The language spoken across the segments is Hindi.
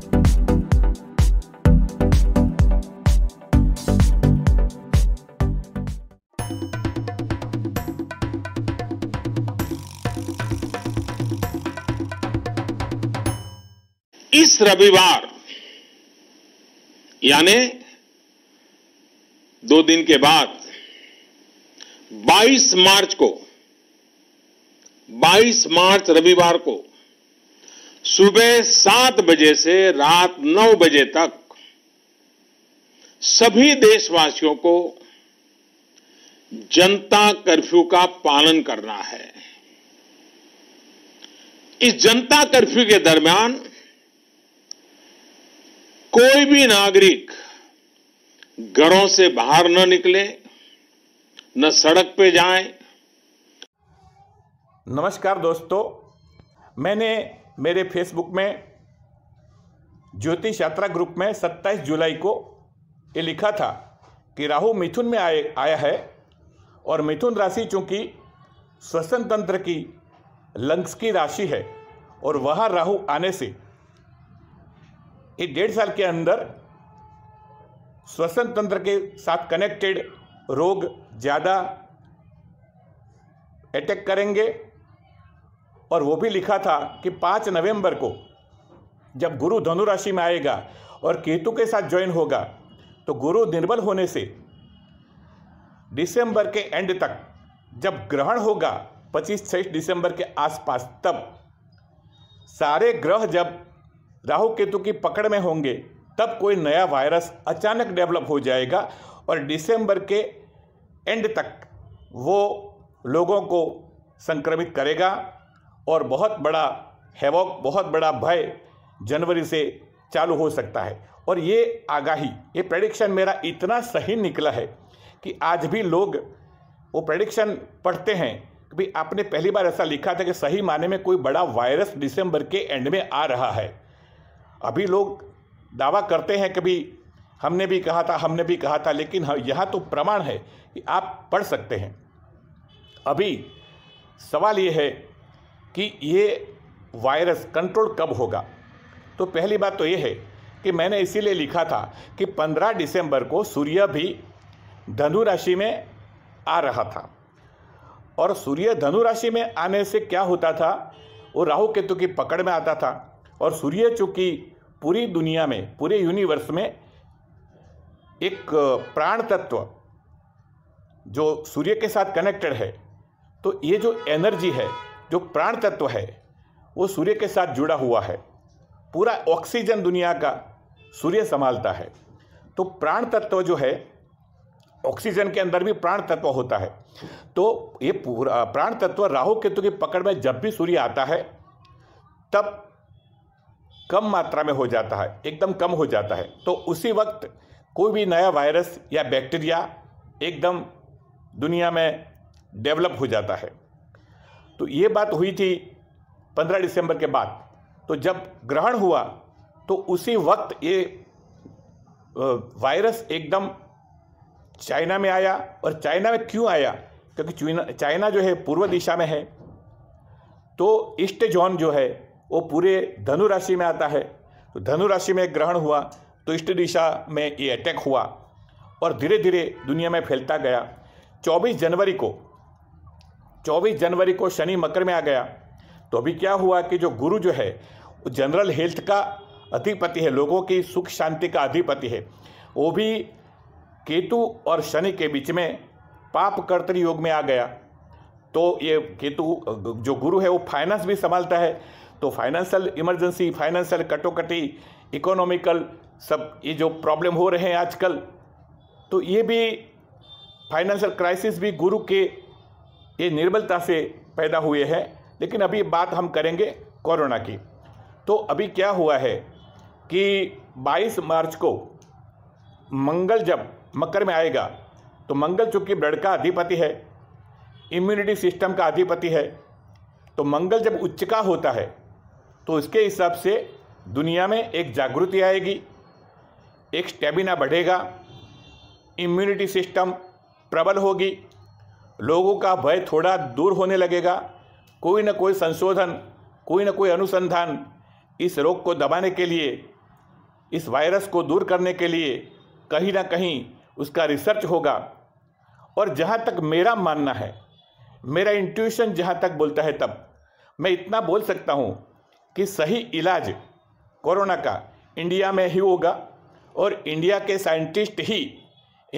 इस रविवार यानी दो दिन के बाद 22 मार्च को 22 मार्च रविवार को सुबह सात बजे से रात नौ बजे तक सभी देशवासियों को जनता कर्फ्यू का पालन करना है इस जनता कर्फ्यू के दरमियान कोई भी नागरिक घरों से बाहर न निकले न सड़क पे जाए नमस्कार दोस्तों मैंने मेरे फेसबुक में ज्योतिष यात्रा ग्रुप में 27 जुलाई को ये लिखा था कि राहु मिथुन में आए आया है और मिथुन राशि चूँकि श्वसन तंत्र की लंग्स की राशि है और वहाँ राहु आने से ये डेढ़ साल के अंदर श्वसन तंत्र के साथ कनेक्टेड रोग ज़्यादा अटैक करेंगे और वो भी लिखा था कि पाँच नवंबर को जब गुरु धनु राशि में आएगा और केतु के साथ ज्वाइन होगा तो गुरु निर्बल होने से दिसंबर के एंड तक जब ग्रहण होगा पच्चीस से दिसंबर के आसपास तब सारे ग्रह जब राहु केतु की पकड़ में होंगे तब कोई नया वायरस अचानक डेवलप हो जाएगा और दिसंबर के एंड तक वो लोगों को संक्रमित करेगा और बहुत बड़ा हैवॉक बहुत बड़ा भय जनवरी से चालू हो सकता है और ये आगाही ये प्रडिक्शन मेरा इतना सही निकला है कि आज भी लोग वो प्रडिक्शन पढ़ते हैं भाई आपने पहली बार ऐसा लिखा था कि सही माने में कोई बड़ा वायरस दिसंबर के एंड में आ रहा है अभी लोग दावा करते हैं कि भी हमने भी कहा था हमने भी कहा था लेकिन यहाँ तो प्रमाण है कि आप पढ़ सकते हैं अभी सवाल ये है कि ये वायरस कंट्रोल कब होगा तो पहली बात तो ये है कि मैंने इसीलिए लिखा था कि 15 दिसंबर को सूर्य भी धनु राशि में आ रहा था और सूर्य धनु राशि में आने से क्या होता था वो राहु केतु की पकड़ में आता था और सूर्य चूँकि पूरी दुनिया में पूरे यूनिवर्स में एक प्राण तत्व जो सूर्य के साथ कनेक्टेड है तो ये जो एनर्जी है जो प्राण तत्व है वो सूर्य के साथ जुड़ा हुआ है पूरा ऑक्सीजन दुनिया का सूर्य संभालता है तो प्राण तत्व जो है ऑक्सीजन के अंदर भी प्राण तत्व होता है तो ये पूरा प्राण तत्व राहु केतु की पकड़ में जब भी सूर्य आता है तब कम मात्रा में हो जाता है एकदम कम हो जाता है तो उसी वक्त कोई भी नया वायरस या बैक्टीरिया एकदम दुनिया में डेवलप हो जाता है तो ये बात हुई थी पंद्रह दिसंबर के बाद तो जब ग्रहण हुआ तो उसी वक्त ये वायरस एकदम चाइना में आया और चाइना में क्यों आया क्योंकि चाइना जो है पूर्व दिशा में है तो ईस्ट जॉन जो है वो पूरे धनु राशि में आता है तो धनु राशि में ग्रहण हुआ तो ईस्ट दिशा में ये अटैक हुआ और धीरे धीरे दुनिया में फैलता गया 24 जनवरी को 24 जनवरी को शनि मकर में आ गया तो अभी क्या हुआ कि जो गुरु जो है जनरल हेल्थ का अधिपति है लोगों की सुख शांति का अधिपति है वो भी केतु और शनि के बीच में पाप कर्तरी योग में आ गया तो ये केतु जो गुरु है वो फाइनेंस भी संभालता है तो फाइनेंशियल इमरजेंसी फाइनेंशियल कटोकटी इकोनॉमिकल सब ये जो प्रॉब्लम हो रहे हैं आजकल तो ये भी फाइनेंशियल क्राइसिस भी गुरु के ये निर्बलता से पैदा हुए हैं लेकिन अभी बात हम करेंगे कोरोना की तो अभी क्या हुआ है कि 22 मार्च को मंगल जब मकर में आएगा तो मंगल चूंकि ब्लड का अधिपति है इम्यूनिटी सिस्टम का अधिपति है तो मंगल जब उच्च का होता है तो उसके हिसाब से दुनिया में एक जागृति आएगी एक स्टेमिना बढ़ेगा इम्यूनिटी सिस्टम प्रबल होगी लोगों का भय थोड़ा दूर होने लगेगा कोई ना कोई संशोधन कोई ना कोई अनुसंधान इस रोग को दबाने के लिए इस वायरस को दूर करने के लिए कहीं ना कहीं उसका रिसर्च होगा और जहाँ तक मेरा मानना है मेरा इंट्यूशन जहाँ तक बोलता है तब मैं इतना बोल सकता हूँ कि सही इलाज कोरोना का इंडिया में ही होगा और इंडिया के साइंटिस्ट ही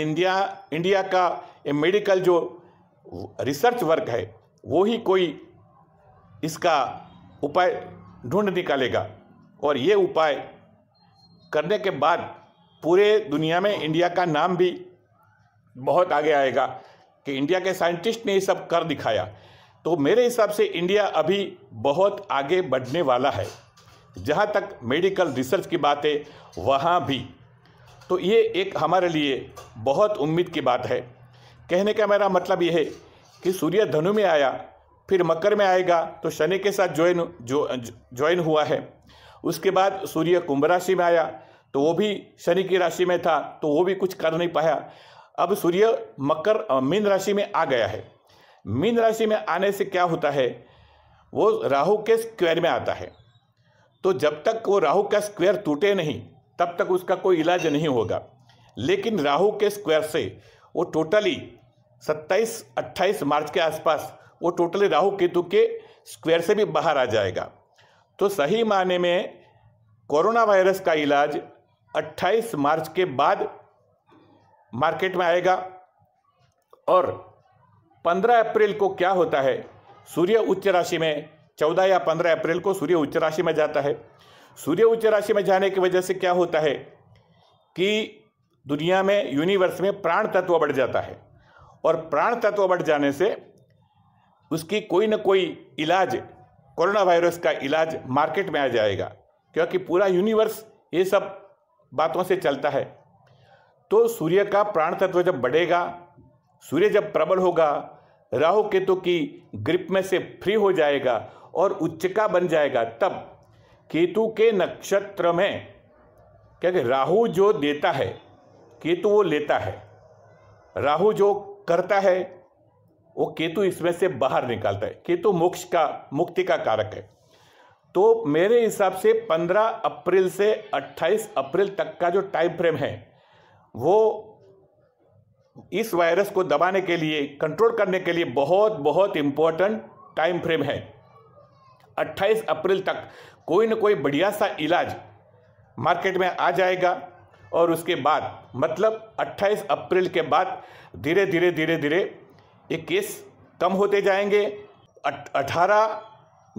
इंडिया इंडिया का मेडिकल जो रिसर्च वर्क है वो ही कोई इसका उपाय ढूंढ निकालेगा और ये उपाय करने के बाद पूरे दुनिया में इंडिया का नाम भी बहुत आगे आएगा कि इंडिया के साइंटिस्ट ने ये सब कर दिखाया तो मेरे हिसाब से इंडिया अभी बहुत आगे बढ़ने वाला है जहाँ तक मेडिकल रिसर्च की बात है वहाँ भी तो ये एक हमारे लिए बहुत उम्मीद की बात है कहने का मेरा मतलब यह है कि सूर्य धनु में आया फिर मकर में आएगा तो शनि के साथ ज्वाइन जो ज्वाइन हुआ है उसके बाद सूर्य कुंभ राशि में आया तो वो भी शनि की राशि में था तो वो भी कुछ कर नहीं पाया अब सूर्य मकर मीन राशि में आ गया है मीन राशि में आने से क्या होता है वो राहु के स्क्वायर में आता है तो जब तक वो राहु का स्क्वायर टूटे नहीं तब तक उसका कोई इलाज नहीं होगा लेकिन राहु के स्क्वायर से वो टोटली 27 28 मार्च के आसपास वो टोटली राहु केतु के स्क्वायर से भी बाहर आ जाएगा तो सही माने में कोरोना वायरस का इलाज 28 मार्च के बाद मार्केट में आएगा और 15 अप्रैल को क्या होता है सूर्य उच्च राशि में 14 या 15 अप्रैल को सूर्य उच्च राशि में जाता है सूर्य उच्च राशि में जाने की वजह से क्या होता है कि दुनिया में यूनिवर्स में प्राण तत्व बढ़ जाता है और प्राण तत्व बढ़ जाने से उसकी कोई ना कोई इलाज कोरोना वायरस का इलाज मार्केट में आ जाएगा क्योंकि पूरा यूनिवर्स ये सब बातों से चलता है तो सूर्य का प्राण तत्व जब बढ़ेगा सूर्य जब प्रबल होगा राहु केतु की ग्रिप में से फ्री हो जाएगा और उच्चका बन जाएगा तब केतु के नक्षत्र में क्या राहु जो देता है केतु वो लेता है राहु जो करता है वो केतु इसमें से बाहर निकालता है केतु मोक्ष का मुक्ति का कारक है तो मेरे हिसाब से 15 अप्रैल से 28 अप्रैल तक का जो टाइम फ्रेम है वो इस वायरस को दबाने के लिए कंट्रोल करने के लिए बहुत बहुत इम्पोर्टेंट टाइम फ्रेम है 28 अप्रैल तक कोई ना कोई बढ़िया सा इलाज मार्केट में आ जाएगा और उसके बाद मतलब 28 अप्रैल के बाद धीरे धीरे धीरे धीरे ये केस कम होते जाएंगे अठारह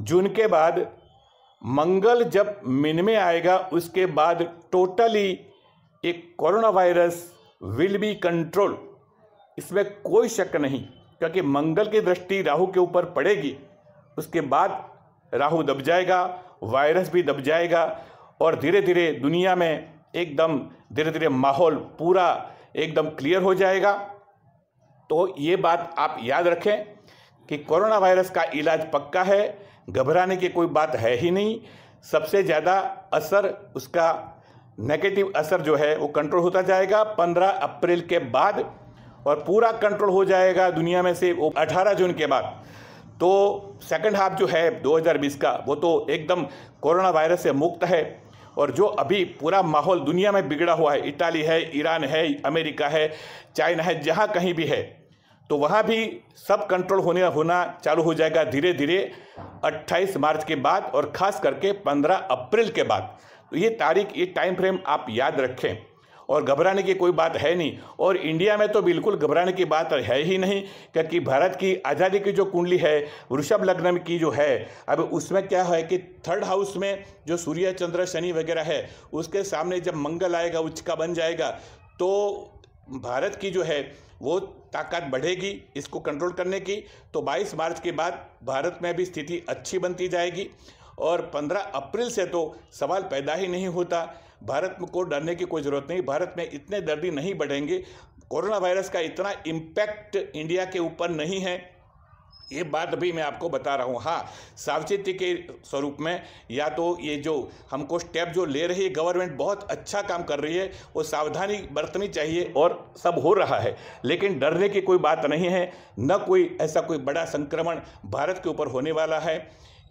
जून के बाद मंगल जब मिन में आएगा उसके बाद टोटली एक corona virus will be control इसमें कोई शक नहीं क्योंकि मंगल की दृष्टि राहु के ऊपर पड़ेगी उसके बाद राहु दब जाएगा वायरस भी दब जाएगा और धीरे धीरे दुनिया में एकदम धीरे धीरे माहौल पूरा एकदम क्लियर हो जाएगा तो ये बात आप याद रखें कि कोरोना वायरस का इलाज पक्का है घबराने की कोई बात है ही नहीं सबसे ज़्यादा असर उसका नेगेटिव असर जो है वो कंट्रोल होता जाएगा 15 अप्रैल के बाद और पूरा कंट्रोल हो जाएगा दुनिया में से वो 18 जून के बाद तो सेकंड हाफ जो है 2020 का वो तो एकदम कोरोना वायरस से मुक्त है और जो अभी पूरा माहौल दुनिया में बिगड़ा हुआ है इटाली है ईरान है अमेरिका है चाइना है जहाँ कहीं भी है तो वहाँ भी सब कंट्रोल होने होना चालू हो जाएगा धीरे धीरे 28 मार्च के बाद और ख़ास करके 15 अप्रैल के बाद तो ये तारीख ये टाइम फ्रेम आप याद रखें और घबराने की कोई बात है नहीं और इंडिया में तो बिल्कुल घबराने की बात है ही नहीं क्योंकि भारत की आज़ादी की जो कुंडली है वृषभ लग्न की जो है अब उसमें क्या है कि थर्ड हाउस में जो सूर्य चंद्र शनि वगैरह है उसके सामने जब मंगल आएगा उच्चका बन जाएगा तो भारत की जो है वो ताकत बढ़ेगी इसको कंट्रोल करने की तो 22 मार्च के बाद भारत में भी स्थिति अच्छी बनती जाएगी और 15 अप्रैल से तो सवाल पैदा ही नहीं होता भारत को डरने की कोई ज़रूरत नहीं भारत में इतने दर्दी नहीं बढ़ेंगे कोरोना वायरस का इतना इम्पैक्ट इंडिया के ऊपर नहीं है ये बात भी मैं आपको बता रहा हूँ हाँ सावचेती के स्वरूप में या तो ये जो हमको स्टेप जो ले रही है गवर्नमेंट बहुत अच्छा काम कर रही है वो सावधानी बरतनी चाहिए और सब हो रहा है लेकिन डरने की कोई बात नहीं है न कोई ऐसा कोई बड़ा संक्रमण भारत के ऊपर होने वाला है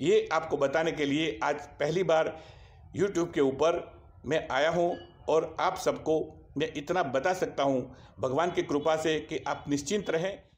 ये आपको बताने के लिए आज पहली बार यूट्यूब के ऊपर मैं आया हूँ और आप सबको मैं इतना बता सकता हूँ भगवान की कृपा से कि आप निश्चिंत रहें